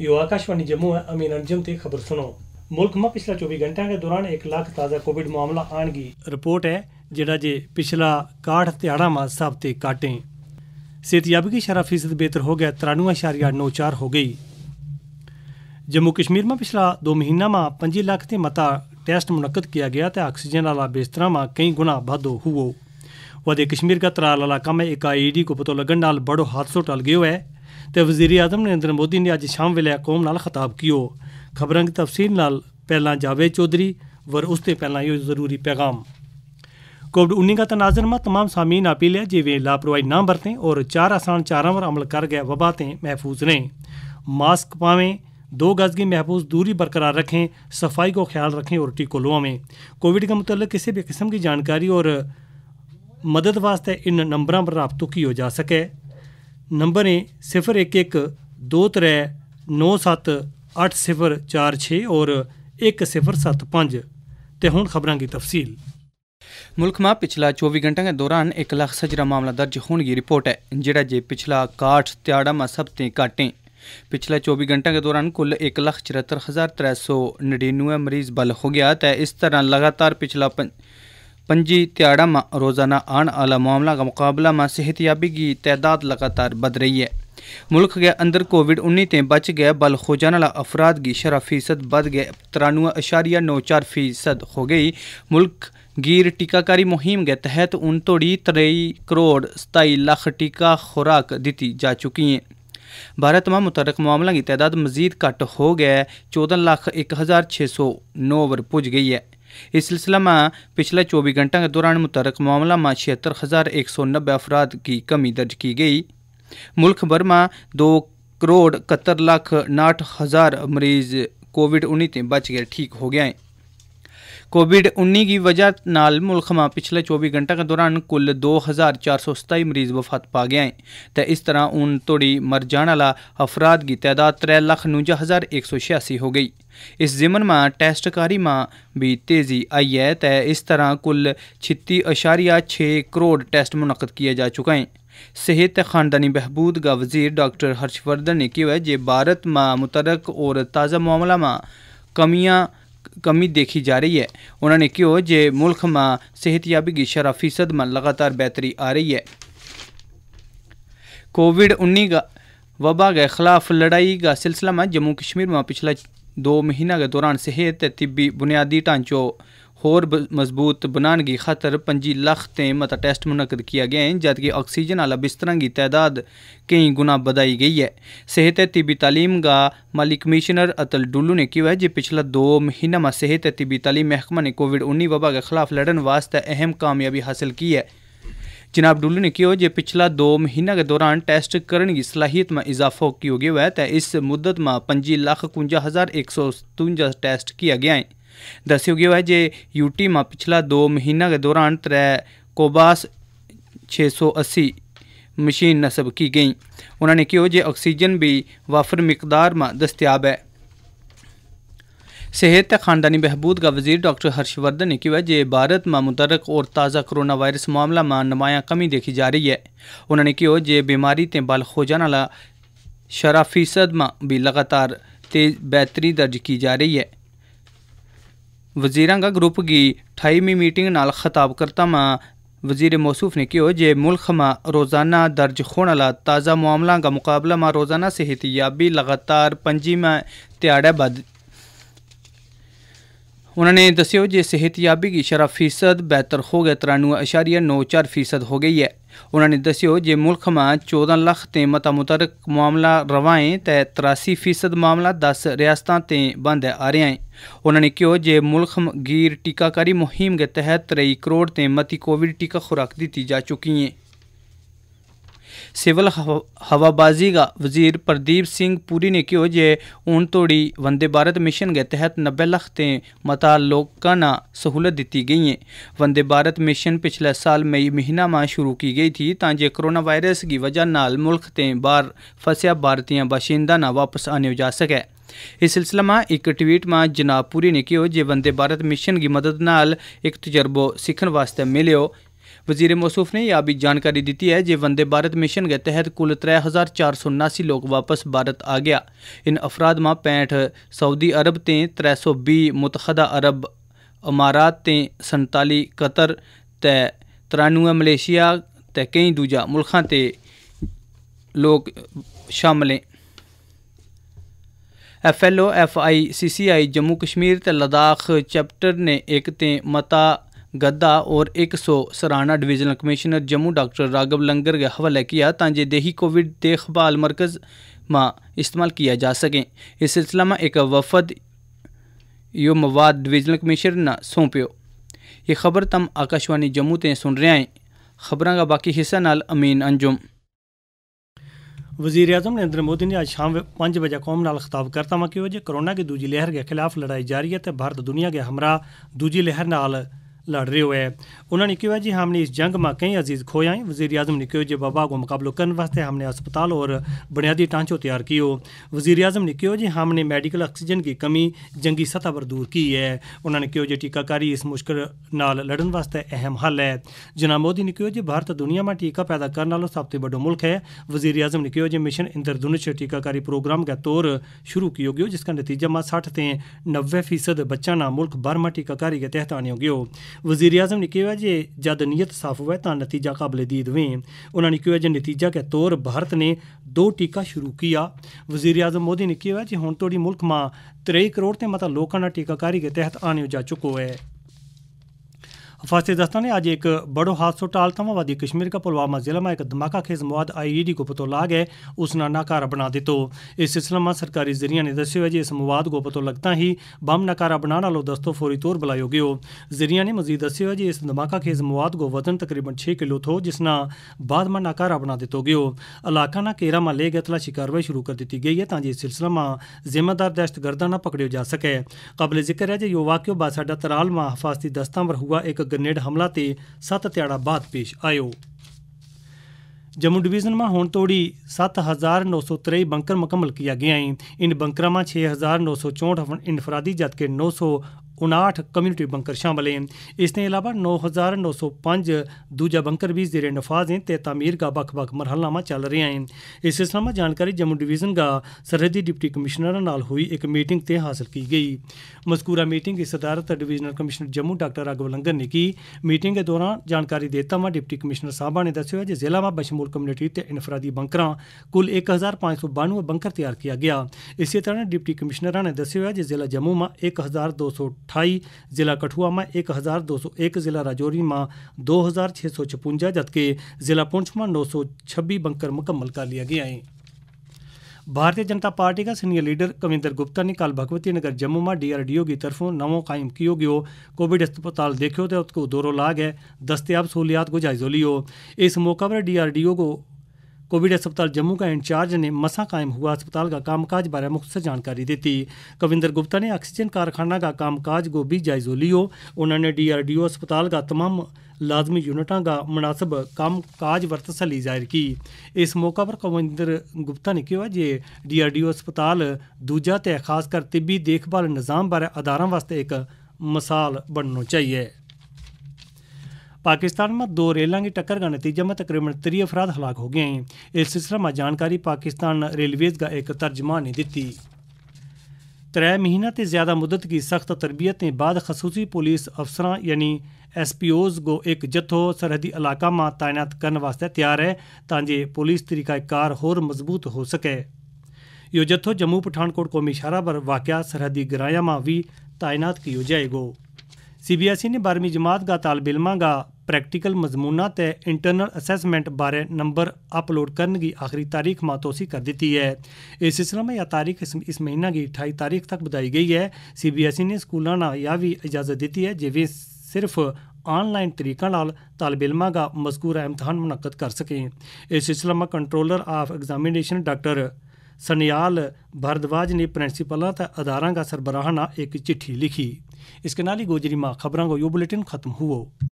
यो आकाशवाणी जम्मू है अमीन अंजम से खबर सुनो मुल्क में पिछला 24 घंटा के दौरान एक लाख ताज़ा कोविड मामला आने की रिपोर्ट है जड़ा जे पिछला काठ तिहाड़ा में सब से काटें सेहतयाबी की शरह फीसद बेहतर हो गया तिरानवे अशारिया नौ चार हो गई जम्मू कश्मीर में पिछला दो महीना में पंजी लाख से मता टेस्ट मुनद किया गया तो ऑक्सीजन वाला बिस्तर में कई गुना वाधो हुओ वधे कश्मीर का तराल वाला कम एक आई डी को पतो लगन बड़ो हादसो टल गयो है तो वजीर आजम नरेंद्र मोदी ने अज शाम वे कौम खिताब की हो ख़बर की तफसील ਨਾਲ ਪਹਿਲਾਂ ਜਾਵੇਦ ਚੌਧਰੀ ਵਰ ਉਸ ਤੇ ਪਹਿਲਾਂ ਇਹ ਜ਼ਰੂਰੀ कोविड उन्नीस का तनाजर में तमाम सामीन अपील है जे वे लापरवाही ना बरतें और चार आसान चारा पर अमल कर गए वबा ते महफूज रहें मास्क पावें दो गज की महफूज दूरी बरकरार रखें सफाई को ख्याल रखें और टीको लवावें कोविड के मुतलक किसी भी किस्म की जानकारी और मदद वास्ते इन नंबरों पर रबतों की हो जा सके ਨੰਬਰ ਹੈ 0112397804 ਔਰ 1075 ਤੇ ਹੁਣ ਖਬਰਾਂ ਦੀ ਤਫਸੀਲ ਮੁਲਕ ਮਾ ਪਿਛਲਾ 24 ਘੰਟਾ ਦੇ ਦੌਰਾਨ 1 ਲੱਖ ਸਜਰਾ ਮਾਮਲਾ ਦਰਜ ਹੋਣ ਦੀ ਰਿਪੋਰਟ ਹੈ ਜਿਹੜਾ ਜੇ ਪਿਛਲਾ 61 ਤਿਆੜਾ ਮਾ ਸਭ ਤੇ ਘਟੇ ਪਿਛਲੇ 24 घंटा ਦੇ ਦੌਰਾਨ ਕੁੱਲ एक लाख चौहत्तर हज़ार त्रै सौ नड़िन्नवे मरीज बल हो गया तो पंजी त्याड़ा में रोज़ाना आने आला मामला का मुकाबला में सेहतियाबी की तादाद लगातार बढ़ रही है मुल्क के अंदर कोविड उन्नीस से बच गए बल वाला अफराद की शरा फीसद बढ़ गए तिरानवे अशारिया नौ चार फीसद हो गई मुल्क गिर टीकाकारी मुहिम के तहत उन तोड़ी त्रेई करोड़ सताई लाख टीका खुराक दी जा चुकी हैं भारत में मुतरक मामलों की तादाद मजीद घट हो गया चौदह लाख एक हज़ार छः सौ नौ पर पुज गई है इस सिलसिला में पिछले चौबीस घंटों के दौरान मुतरक मामलों में छिहत्तर हज़ार एक सौ नब्बे अफराद की कमी दर्ज की गई मुल्क भर में दो करोड़ इकहत्तर लाख नाठ हज़ार मरीज कोविड उन्नीस बच गए ठीक हो गए कोविड की वजह मुल्खा पिछले ਕੋਵਿਡ 19 ਦੀ ਵਜ੍ਹਾ ਨਾਲ ਮੁਲਕ ਮਾ ਪਿਛਲੇ 24 ਘੰਟਾ ਦੇ ਦੌਰਾਨ ਕੁੱਲ 2427 ਮਰੀਜ਼ ਵਫਾਤ ਪਾ ਗਏ ਹਨ ਤੇ ਇਸ ਤਰ੍ਹਾਂ की ਤੋੜੀ त्रै लख नुंजा हज़ार एक सौ छियासी हो गई इस जिमन में टेस्टकारी में भी तेज़ी आई है तो इस तरह कुल छित्ती अशारिया छः करोड़ टेस्ट मुनद किए जा चुके हैं सेहत खानदानी बहबूद का वजीर डॉक्टर हर्षवर्धन ने कहा है कि भारत में मुतरक और ताज़ा मामला में कमियाँ कमी देखी जा रही है उन्होंने में सेहतयाबी की સેહતયાબી फीसद में लगातार बेहतरी आ रही है कोविड उन्नीस वबा के खिलाफ लड़ाई का सिलसिला में जम्मू कश्मीर में पिछले दो महीना के दौरान सेहत तिब्बी बुनियादी ढांचों होर मजबूत बनाने की खातर पंजी लख से मता टेस्ट मुनद किया गया है जबकि ऑक्सीजन आला बिस्तर की तादाद कई गुना बढ़ाई गई है सेहत तिबी तालीम का माली कमिश्नर अतल डुल्लू ने कहा है कि पिछला दो महीना में सेहत तिबी तालीम महकमा ने कोविड उन्नीस वबा के खिलाफ लड़न वास्ते अहम कामयाबी हासिल की है जनाब डुल्लू ने कहा जो पिछला दो महीना के दौरान टेस्ट करने की सलाहियत में इजाफा किया गया है तो इस मुद्दत में पंजी लख कुंजा हज़ार एक सौ सतुंजा टेस्ट किया गया है दस्सेओ है ऐ जे यूटी में पिछला दो महीनों के दौरान त्रै कोबास छे सौ अस्सी मशीन नस्ब की गई उन्होंने कहो जे ऑक्सीजन भी वाफर मकदार में दस्तियाब है सेहत खानदानी बहबूद का वजीर डॉक्टर हर्षवर्धन ने कहा जे भारत में मुतरक और ताज़ा कोरोना वायरस मामला में नुमाया कमी देखी जा रही है उन्होंने कहो जे बीमारी ते बल खोजन वाला शरा फीसद में भी लगातार तेज बेहतरी दर्ज की जा रही है ਵਜ਼ੀਰਾਂ ਦਾ ਗਰੁੱਪ ਗੀ 28ਵੀਂ ਮੀਟਿੰਗ ਨਾਲ ਖਿਤਾਬ ਕਰਤਾ ਮਾ वजीर मौसूफ ने कियो जे मुल्क में रोज़ाना दर्ज होने वाला ताज़ा मामलों का मुकाबला में रोज़ाना सेहत याबी लगातार पंजी में त्याड़े बद उन्होंने दस्यो जे सेहत याबी की शराब फीसद बेहतर हो गया तिरानवे अशारिया नौ चार फीसद हो गई है उन्होंने दस्यो जे मुल्क में चौदह लख ते मता मुतरक मामला रवाएं ते तरासी फीसद मामला दस रियासत ते बंद आ रहा है उन्होंने कहो जे मुल्क गिर टीकाकारी मुहिम के तहत त्रई करोड़ ते मती कोविड टीका खुराक दी जा चुकी है सिविल हवाबाजी का वजीर प्रदीप सिंह पुरी ने कहो जे हूँ तोड़ी वंदे भारत मिशन के तहत नब्बे लख ते मता लोगों सहूलत दी गई है वंदे भारत मिशन पिछले साल मई महीना में शुरू की गई थी ताकि कोरोना वायरस की वजह नाल मुल्क ते बाहर फंसया भारतीय बाशिंदा ना वापस आने जा सके इस सिलसिले में एक ट्वीट में जनाब पुरी ने कहो जे वंदे भारत मिशन की मदद नाल एक तजर्बो सीखने वास्ते मिलो वजीर मौसूफ ने यह भी जानकारी दी है जो वंदे भारत मिशन के तहत कुल त्रै हज़ार चार सौ उन्नासी लोग वापस भारत आ गया इन अफराद में पैंठ सऊदी अरब ते त्रै सौ भी मुतहदा अरब अमारात ते संताली कतर ते तरानवे मलेशिया ते कई दूजा मुल्खा ते लोग शामिल हैं F L O F I C C I Jammu Kashmir ते लद्दाख चैप्टर ने एक ते मता गद्दा और एक सौ सराहना divisional commissioner Jammu doctor Raghav Langer के हवाले किया ताजे देही कोविड देखभाल मरकज़ में इस्तेमाल किया जा सकें इस सिलसिला में एक वफद यो मवाद डिवीजनल कमिश्नर ने सौंपियो ये खबर तम आकाशवाणी जम्मू ते सुन रहे हैं खबरों का बाकी हिस्सा नाल अमीन अंजुम वजीर अजम नरेंद्र मोदी ने आज शाम पांच बजे कौम नाल खिताब करता मैं कि कोरोना की दूजी लहर के खिलाफ लड़ाई जारी है तो भारत दुनिया के हमरा दूजी लहर नाल लड़ रहियो है उन्होंने कहा जी हमने इस जंग में कई अजीज खोया हैं वजीर अजम ने कहो जी वबा को मुकाबलो करने वास्ते हमने अस्पताल और बुनियादी ढांचो तैयार कियो वजीर अजम ने कहो जी हमने मेडिकल ऑक्सीजन की कमी जंगी सतह पर दूर की है उन्होंने कहो जी टीकाकारी इस मुश्किल ਨਾਲ ਲੜਨ ਵਾਸਤੇ ਅਹਿਮ ਹੱਲ ਹੈ ਜਨਾਬ ਮੋਦੀ ਨੇ ਕਿਹਾ ਜੀ ਭਾਰਤ ਦੁਨੀਆ 'ਮਾ ਟੀਕਾ ਪੈਦਾ ਕਰਨ ਵਾਲਾ ਸਭ ਤੋਂ ਵੱਡਾ ਮੁਲਕ ਹੈ ਵਜ਼ੀਰ ਆਜ਼ਮ ਨੇ ਕਿਹਾ ਜੀ ਮਿਸ਼ਨ ਇੰਦਰਧਨੁਸ਼ ਟੀਕਾਕਾਰੀ ਪ੍ਰੋਗਰਾਮ ਦਾ ਤੌਰ ਸ਼ੁਰੂ ਕੀਓ ਗਿਓ ਜਿਸ ਦਾ ਨਤੀਜਾ ਮਾ 60 ਤੇ 90 ਫੀਸਦ ਬੱਚਾ ਨਾ ਮੁਲਕ ਭਰ ਮਾ ਟੀਕਾਕਾਰੀ ਦੇ ਤਹਿਤ ਆਣੇ ਹੋ ਗਿਓ वज़ी अज़म ने कयो आहे जे जद नियत साफ़ हुआ त नतीजा क़ाबिल दीद वें उन्हनि कयो आहे जे नतीजा के तौरु भारत ने दो टीका शुरू किया वज़ी अज़म मोदी ने कयो आहे जे हुण तोड़ी मुल्क मां त्रेई करोड़ ते मता लोकां टीकाकारी के तहत आने जा चुको है वफासी दस्तान ने अज एक बड़ो हादसो टाल थमां वादी कश्मीर का पुलवामा जिले में एक धमाका खेज मवाद आईईडी को पतो ला गए उसने नाकारा बना दितो इस सिलसिले में सरकारी जरिया ने दस है जी इस मवाद को पतो लगता ही बम नाकारा बनाने वालों दस्तो फौरी तौर बुलायो गयो जरिया ने मजीद दस है जी इस धमाका खेज मवाद को वजन तकरीबन छः किलो थो जिसना बाद में नाकारा बना दितो गयो इलाका ना केरा में ले गए तलाशी कार्रवाई शुरू कर दी गई है ताकि इस सिलसिले में जिम्मेदार दहशतगर्दा ना पकड़े जा सके कबल जिक्र है जो वाक्य वाक्य बासाडा तराल में हफाजती दस्ता पर हुआ एक ગ્રેનેડ હમલા તે સત ત્યાડા બાદ પેશ આયો जम्मू डिवीज़न में हूँ तोड़ी सत्त हज़ार नौ सौ तेई बंकर मुकम्मल किया गया है इन बंकर में हज़ार नौ सौ चौंठ इनफरादी जबकि नौ सौ ਉਨਾਹਠ ਕਮਿਊਨਿਟੀ ਬੰਕਰ ਸ਼ਾਮਲ ਹਨ ਇਸ ਤੋਂ ਇਲਾਵਾ 9905 ਦੂਜਾ ਬੰਕਰ ਵੀ ਜ਼ੇਰੇ ਨਫਾਜ਼ ਹਨ ਤੇ ਤਾਮੀਰ ਦਾ ਵੱਖ-ਵੱਖ ਮਰਹਲਾਵਾਂ ਚੱਲ ਰਹੀਆਂ ਹਨ ਇਸ ਸਿਲਸਿਲੇ ਵਿੱਚ ਜਾਣਕਾਰੀ ਜੰਮੂ ਡਿਵੀਜ਼ਨ ਦਾ ਸਰਹੱਦੀ ਡਿਪਟੀ ਕਮਿਸ਼ਨਰ ਨਾਲ ਹੋਈ ਇੱਕ ਮੀਟਿੰਗ ਤੇ ਹਾਸਲ ਕੀਤੀ ਗਈ ਮਜ਼ਕੂਰਾ ਮੀਟਿੰਗ ਦੀ ਸਦਾਰਤ divisional commissioner Jammu doctor Raghav Langer ਨੇ ਕੀ ਮੀਟਿੰਗ ਦੇ ਦੌਰਾਨ ਜਾਣਕਾਰੀ ਦਿੱਤਾ ਵਾ ਡਿਪਟੀ ਕਮਿਸ਼ਨਰ ਸਾਹਿਬਾਂ ਨੇ ਦੱਸਿਆ ਕਿ ਜ਼ਿਲ੍ਹਾ ਵਿੱਚ ਬਸ਼ਮੂਲ ਕਮਿਊਨਿਟੀ ਤੇ ਇਨਫਰਾਦੀ ਬੰਕਰਾਂ ਕੁੱਲ 1592 ਬੰਕਰ ਤਿਆਰ ਕੀਤਾ ਗਿਆ ਇਸੇ ਤਰ੍ਹਾਂ ਡਿਪਟੀ ਕਮਿਸ਼ਨਰਾਂ ਨੇ ਦੱਸਿਆ ਕਿ ਜ਼ਿਲ੍ਹਾ ਜੰਮੂ ਵਿੱਚ 1200 अट्ठाई जिला कठुआ में एक हज़ार दो सौ एक जिला राजौरी में दो हज़ार छः सौ छपुंजा जबकि जिला पुंछ में नौ सौ छब्बीस बंकर मुकम्मल कर लिया गया है भारतीय जनता पार्टी का सीनियर लीडर कविंदर गुप्ता ने कल भगवती नगर जम्मू में डीआरडीओ की तरफों नवो कायम कियो गयो कोविड अस्पताल देखो तो उसको दौरों लाग है दस्तियाब सहूलियात को जायजो लियो इस मौका पर डीआरडीओ को ਕੋਵਿਡ ਹਸਪਤਾਲ ਜੰਮੂ ਦਾ ਇੰਚਾਰਜ ਨੇ ਮਸਾ ਕਾਇਮ ਹੁਆ ਹਸਪਤਾਲ ਦਾ ਕੰਮਕਾਜ ਬਾਰੇ ਮੁਖਤਸਰ ਜਾਣਕਾਰੀ ਦਿੱਤੀ ਕਵਿੰਦਰ ਗੁਪਤਾ ਨੇ ਆਕਸੀਜਨ ਕਾਰਖਾਨਾ ਦਾ ਕੰਮਕਾਜ ਗੋਬੀ ਜਾਇਜ਼ੋਲੀਓ ਉਹਨਾਂ ਨੇ ਡੀਆਰਡੀਓ ਹਸਪਤਾਲ ਦਾ ਤਮਾਮ ਲਾਜ਼ਮੀ ਯੂਨਿਟਾਂ ਦਾ ਮناسب ਕੰਮਕਾਜ ਵਰਤਸਲੀ ਜ਼ਾਹਿਰ ਕੀ ਇਸ ਮੌਕੇ ਪਰ ਕਵਿੰਦਰ ਗੁਪਤਾ ਨੇ ਕਿਹਾ ਜੇ ਡੀਆਰਡੀਓ ਹਸਪਤਾਲ ਦੂਜਾ ਤੇ ਖਾਸ ਕਰ ਤਿੱਬੀ ਦੇਖਭਾਲ ਨਿਜ਼ਾਮ ਬਾਰੇ ਅਦਾਰਾਂ ਵਾਸਤੇ ਇੱਕ ਮਿਸਾਲ ਬਣਨੋ ਚਾਹੀਏ पाकिस्तान में दो रेलों की टक्कर का नतीजा में तकरीबन त्री अफराध हलाक हो गए हैं इस सिलसिले में जानकारी पाकिस्तान रेलवेज का एक तर्जमान ने दी त्रै महीना से ज़्यादा मुदत की सख्त तरबियत के बाद खसूसी पुलिस अफसर यानी एस पी ओज को एक जत्थो सरहदी इलाका में तैनात करने वास्ते तैयार है ताकि पुलिस तरीकाकार होर मजबूत हो सके यो जत्थो जम्मू पठानकोट कौमी शारा पर वाकया सरहदी गराया में भी तैनात किया जाएगा सी बी एस ई ने बारहवीं जमात का तालब इलमा का प्रैक्टिकल ਮਜ਼ਮੂਨਾਂ ਤੇ ਇੰਟਰਨਲ ਅਸੈਸਮੈਂਟ ਬਾਰੇ ਨੰਬਰ ਅਪਲੋਡ करने की आखिरी तारीख तो कर दी है इस सिलसिला में यह तारीख इस, इस महीना की अठाई तारीख तक बढ़ाई गई है सी बी एस ई ने स्कूलों ने यह भी इजाज़त दी है जिवे सिर्फ ऑनलाइन तरीकों तालब इलम का मजकूर इम्तहान मुनद कर सकें इस सिलसिला में controller of examination doctor Saniyal Bhardwaj ने प्रिंसिपल अदारा का सरबराहना एक चिट्ठी लिखी इसके नाल ही गोजरी मां खबरों को यो बुलेटिन खत्म हुआ